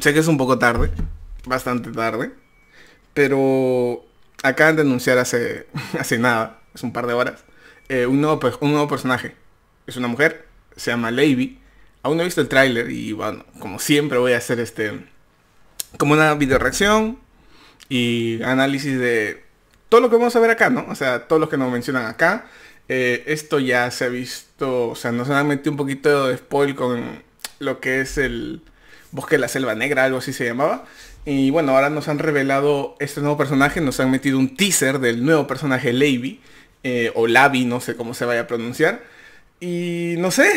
Sé que es un poco tarde, bastante tarde, pero acaban de anunciar hace, hace nada, es un par de horas, eh, un, nuevo, un nuevo personaje. Es una mujer, se llama Lady. Aún no he visto el tráiler y bueno, como siempre voy a hacer este como una video reacción y análisis de todo lo que vamos a ver acá, ¿no? O sea, todo lo que nos mencionan acá. Eh, esto ya se ha visto, o sea, nos han metido un poquito de spoil con lo que es el, Bosque de la Selva Negra, algo así se llamaba. Y bueno, ahora nos han revelado este nuevo personaje, nos han metido un teaser del nuevo personaje Levi, eh, o Lavi, no sé cómo se vaya a pronunciar. Y no sé,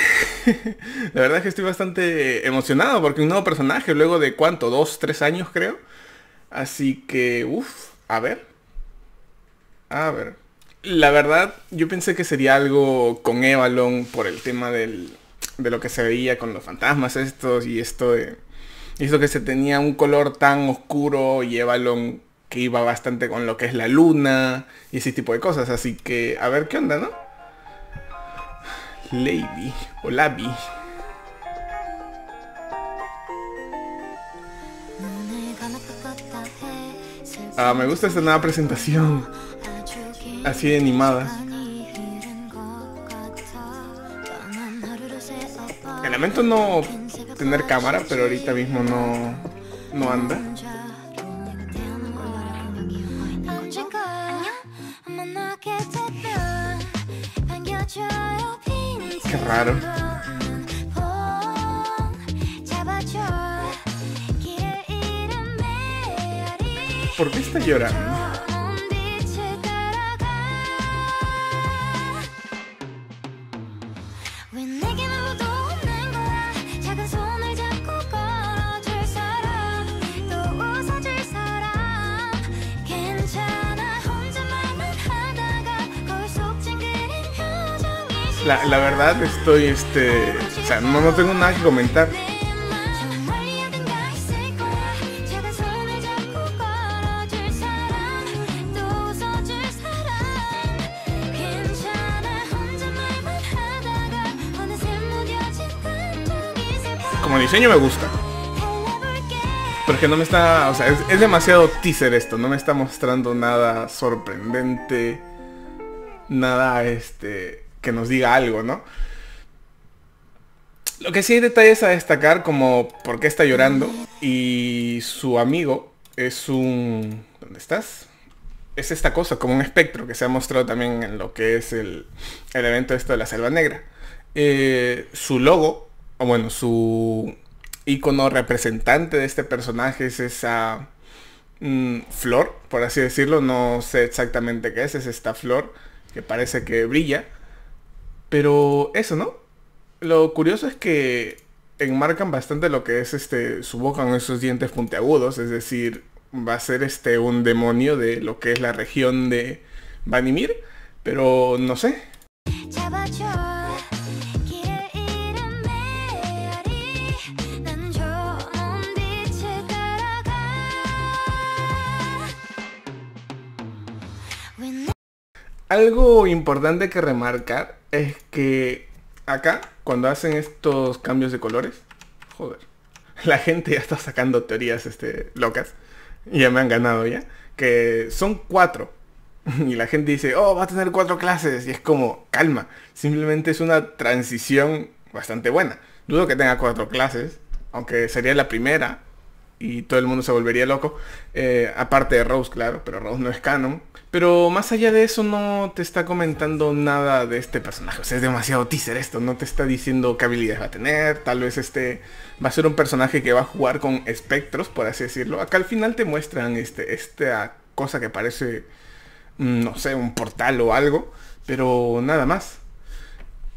la verdad es que estoy bastante emocionado porque un nuevo personaje, luego de cuánto, dos, tres años creo. Así que, uff, a ver. A ver. La verdad, yo pensé que sería algo con Evalon por el tema del, de lo que se veía con los fantasmas estos y esto de... Esto que se tenía un color tan oscuro y Evalon que iba bastante con lo que es la luna y ese tipo de cosas. Así que a ver qué onda, ¿no? Lady o Labi. Ah, me gusta esta nueva presentación. Así de animada. lamento no tener cámara, pero ahorita mismo no, no anda. Qué raro. ¿Por qué está llorando? la, verdad estoy, este, o sea, no, tengo nada que comentar. Como diseño me gusta. Porque no me está, o sea, es demasiado teaser esto, no me está mostrando nada sorprendente, nada, este, que nos diga algo, ¿no? Lo que sí hay detalles a destacar como por qué está llorando y su amigo es un... ¿Dónde estás? Es esta cosa, como un espectro que se ha mostrado también en lo que es el, el evento esto de la Selva Negra. Eh, su logo, o bueno, su icono representante de este personaje es esa mm, flor, por así decirlo, no sé exactamente qué es, es esta flor que parece que brilla pero eso, ¿no? Lo curioso es que enmarcan bastante lo que es este su boca con esos dientes puntiagudos, es decir, va a ser este un demonio de lo que es la región de Vanimir, pero no sé, Algo importante que remarcar es que acá, cuando hacen estos cambios de colores, joder, la gente ya está sacando teorías este, locas. Ya me han ganado ya. Que son cuatro. Y la gente dice, oh, va a tener cuatro clases. Y es como, calma. Simplemente es una transición bastante buena. Dudo que tenga cuatro clases. Aunque sería la primera. Y todo el mundo se volvería loco. Eh, aparte de Rose, claro. Pero Rose no es canon. Pero más allá de eso no te está comentando nada de este personaje. O sea, es demasiado teaser esto. No te está diciendo qué habilidades va a tener. Tal vez este va a ser un personaje que va a jugar con espectros, por así decirlo. Acá al final te muestran este, esta cosa que parece, mm, no sé, un portal o algo. Pero nada más.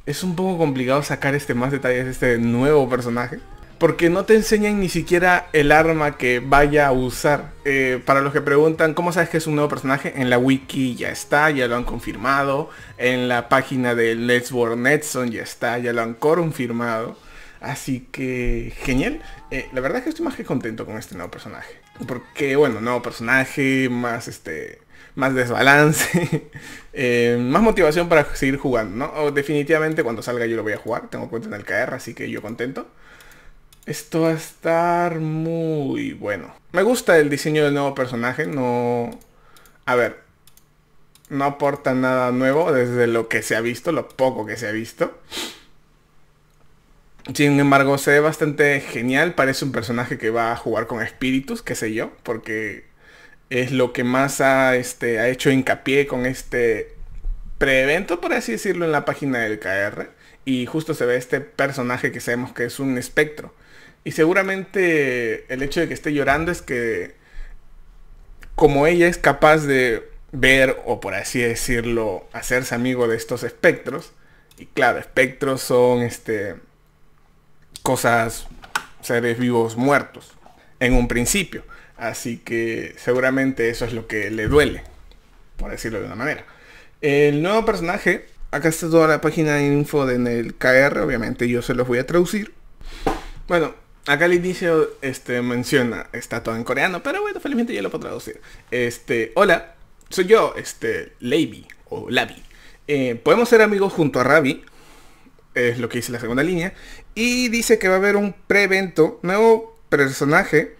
Es un poco complicado sacar este más detalles de este nuevo personaje porque no te enseñan ni siquiera el arma que vaya a usar. Eh, para los que preguntan, ¿cómo sabes que es un nuevo personaje? En la wiki ya está, ya lo han confirmado. En la página de Let's War Netson ya está, ya lo han confirmado. Así que genial. Eh, la verdad es que estoy más que contento con este nuevo personaje. Porque, bueno, nuevo personaje, más este más desbalance, eh, más motivación para seguir jugando, ¿no? definitivamente cuando salga yo lo voy a jugar, tengo cuenta en el KR, así que yo contento. Esto va a estar muy bueno. Me gusta el diseño del nuevo personaje. No... A ver. No aporta nada nuevo desde lo que se ha visto, lo poco que se ha visto. Sin embargo, se ve bastante genial. Parece un personaje que va a jugar con espíritus, qué sé yo. Porque es lo que más ha, este, hecho hincapié con este preevento, por así decirlo, en la página del KR. Y justo se ve este personaje que sabemos que es un espectro. Y seguramente el hecho de que esté llorando es que como ella es capaz de ver o por así decirlo, hacerse amigo de estos espectros, y claro, espectros son este cosas seres vivos muertos en un principio, así que seguramente eso es lo que le duele, por decirlo de una manera. El nuevo personaje, acá está toda la página de info de en obviamente yo se los voy a traducir. Bueno, Acá al inicio este, menciona, está todo en coreano, pero bueno, felizmente ya lo puedo traducir. Este, hola, soy yo, este, Levi o Lavi. Eh, podemos ser amigos junto a Ravi es lo que dice la segunda línea. Y dice que va a haber un pre-evento, nuevo personaje,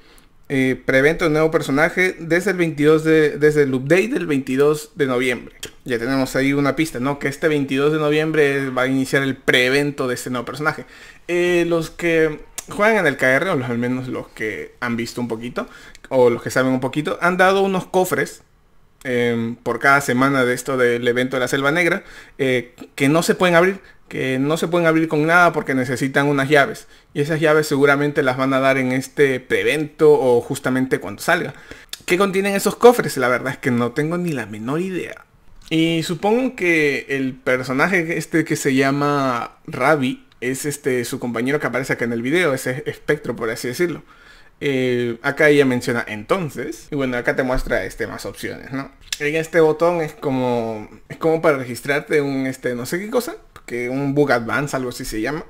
eh, De nuevo personaje desde el 22 de, desde el update del 22 de noviembre. Ya tenemos ahí una pista, ¿no? Que este 22 de noviembre va a iniciar el pre-evento de este nuevo personaje. Eh, los que juegan en el KR, o al menos los que han visto un poquito, o los que saben un poquito, han dado unos cofres em, por cada semana de esto del evento de la Selva Negra, eh, que no se pueden abrir, que no se pueden abrir con nada porque necesitan unas llaves. Y esas llaves seguramente las van a dar en este pre-evento o justamente cuando salga. ¿Qué contienen esos cofres? La verdad es que no tengo ni la menor idea. Y supongo que el personaje este que se llama Ravi es este su compañero que aparece acá en el video, ese espectro por así decirlo. Eh, acá ella menciona entonces. Y bueno, acá te muestra este, más opciones, ¿no? En este botón es como. Es como para registrarte un este no sé qué cosa. Que un bug advance, algo así se llama.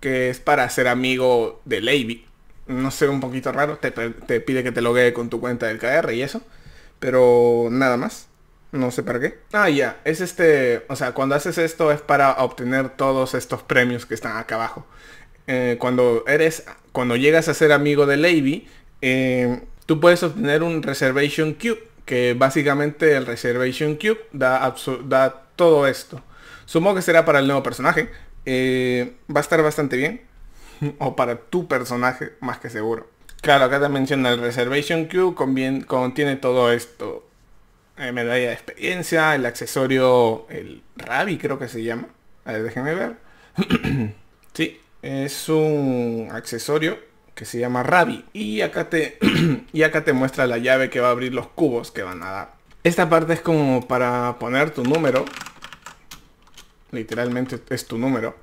Que es para ser amigo de Lady. No sé, un poquito raro. Te, te pide que te logue con tu cuenta del KR y eso. Pero nada más. No sé para qué. Ah, ya. Es este... O sea, cuando haces esto es para obtener todos estos premios que están acá abajo. Eh, cuando eres... Cuando llegas a ser amigo de Lady, eh, tú puedes obtener un Reservation Cube. Que básicamente el Reservation Cube da, todo esto. Supongo que será para el nuevo personaje. Eh, va a estar bastante bien. o para tu personaje, más que seguro. Claro, acá te menciona el Reservation Cube contiene todo esto. Eh, medalla de experiencia, el accesorio, el Rabi creo que se llama. A ver, déjenme ver. sí, es un accesorio que se llama Rabi. Y acá te, y acá te muestra la llave que va a abrir los cubos que van a dar. Esta parte es como para poner tu número. Literalmente es tu número.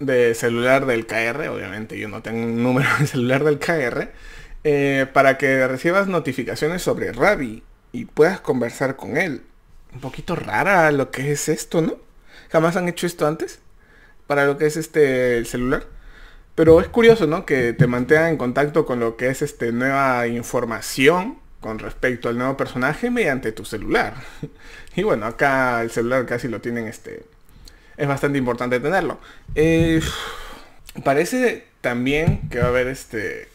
De celular del KR. Obviamente yo no tengo un número de celular del KR. Eh, para que recibas notificaciones sobre Rabi y puedas conversar con él. Un poquito rara lo que es esto, ¿no? Jamás han hecho esto antes para lo que es este el celular. Pero es curioso, ¿no? Que te mantengan en contacto con lo que es este nueva información con respecto al nuevo personaje mediante tu celular. y bueno, acá el celular casi lo tienen este. Es bastante importante tenerlo. Eh, parece también que va a haber este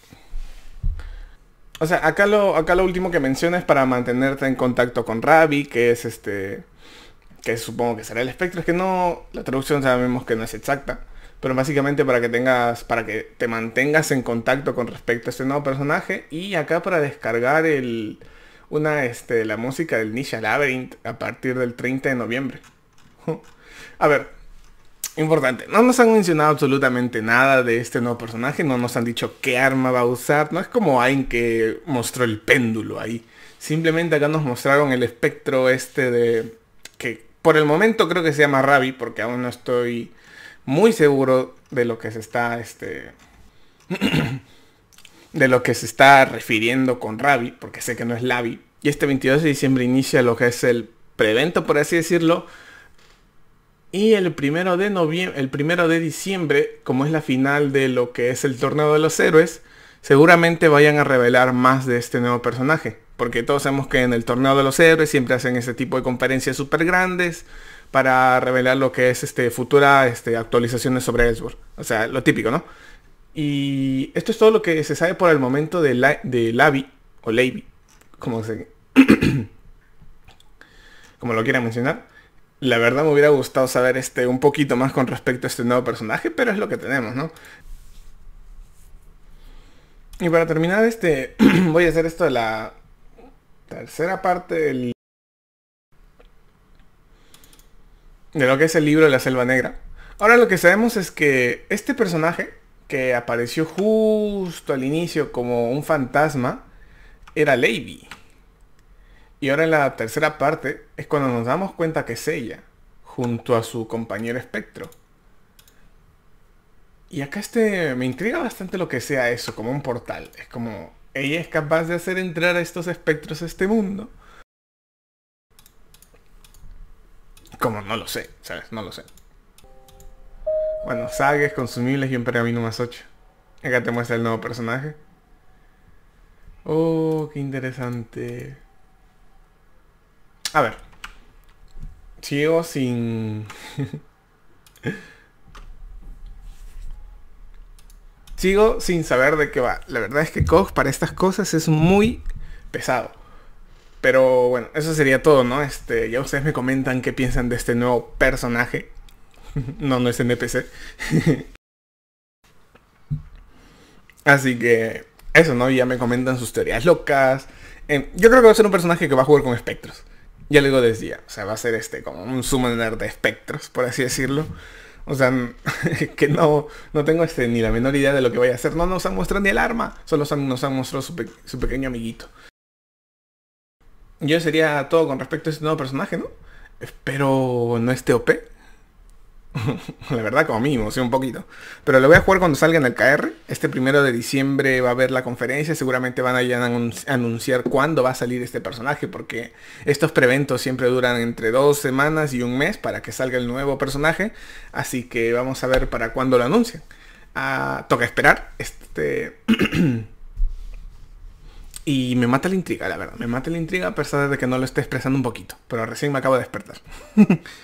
o sea, acá lo, acá lo último que menciona es para mantenerte en contacto con Ravi, que es este. que supongo que será el espectro. Es que no. La traducción sabemos que no es exacta. Pero básicamente para que tengas. para que te mantengas en contacto con respecto a este nuevo personaje. Y acá para descargar el. Una, este, la música del Nisha Labyrinth a partir del 30 de noviembre. a ver, Importante, no nos han mencionado absolutamente nada de este nuevo personaje, no nos han dicho qué arma va a usar, no es como alguien que mostró el péndulo ahí. Simplemente acá nos mostraron el espectro este de... que por el momento creo que se llama Ravi porque aún no estoy muy seguro de lo que se está este... de lo que se está refiriendo con Ravi porque sé que no es Lavi Y este 22 de diciembre inicia lo que es el prevento, por así decirlo, y el primero de noviembre, el primero de diciembre, como es la final de lo que es el torneo de los héroes, seguramente vayan a revelar más de este nuevo personaje. Porque todos sabemos que en el torneo de los héroes siempre hacen ese tipo de conferencias súper grandes para revelar lo que es este, futura este, actualizaciones sobre Ellsworth. O sea, lo típico, ¿no? Y esto es todo lo que se sabe por el momento de, la, de Lavi, o Lavi, como se... como lo quiera mencionar. La verdad me hubiera gustado saber este, un poquito más con respecto a este nuevo personaje, pero es lo que tenemos, ¿no? Y para terminar, este, voy a hacer esto de la tercera parte del, de lo que es el libro de la selva negra. Ahora lo que sabemos es que este personaje, que apareció justo al inicio como un fantasma, era Lady. Y ahora en la tercera parte es cuando nos damos cuenta que es ella, junto a su compañero espectro. Y acá este me intriga bastante lo que sea eso, como un portal. Es como ella es capaz de hacer entrar a estos espectros a este mundo. Como no lo sé, ¿sabes? No lo sé. Bueno, sagues, consumibles y un pergamino más 8. Acá te muestra el nuevo personaje. Oh, qué interesante. A ver. Sigo sin... Sigo sin saber de qué va. La verdad es que Koch para estas cosas es muy pesado. Pero bueno, eso sería todo, ¿no? Este, ya ustedes me comentan qué piensan de este nuevo personaje. no, no es NPC. Así que eso, ¿no? Ya me comentan sus teorías locas. Em, yo creo que va a ser un personaje que va a jugar con espectros ya luego decía, o sea, va a ser este, como un summoner de espectros, por así decirlo. O sea, que no, no tengo este, ni la menor idea de lo que Voy a hacer. No nos han mostrado ni el arma, solo nos han mostrado su, su pequeño amiguito. Yo sería todo con respecto a este nuevo personaje, ¿no? Espero no esté OP. la verdad como mínimo, sí, un poquito. Pero lo voy a jugar cuando salga en el KR. Este primero de diciembre va a haber la conferencia. Seguramente van a anunciar cuándo va a salir este personaje. Porque estos preventos siempre duran entre dos semanas y un mes para que salga el nuevo personaje. Así que vamos a ver para cuándo lo anuncian. Ah, toca esperar. Este... y me mata la intriga, la verdad. Me mata la intriga a pesar de que no lo esté expresando un poquito. Pero recién me acabo de despertar.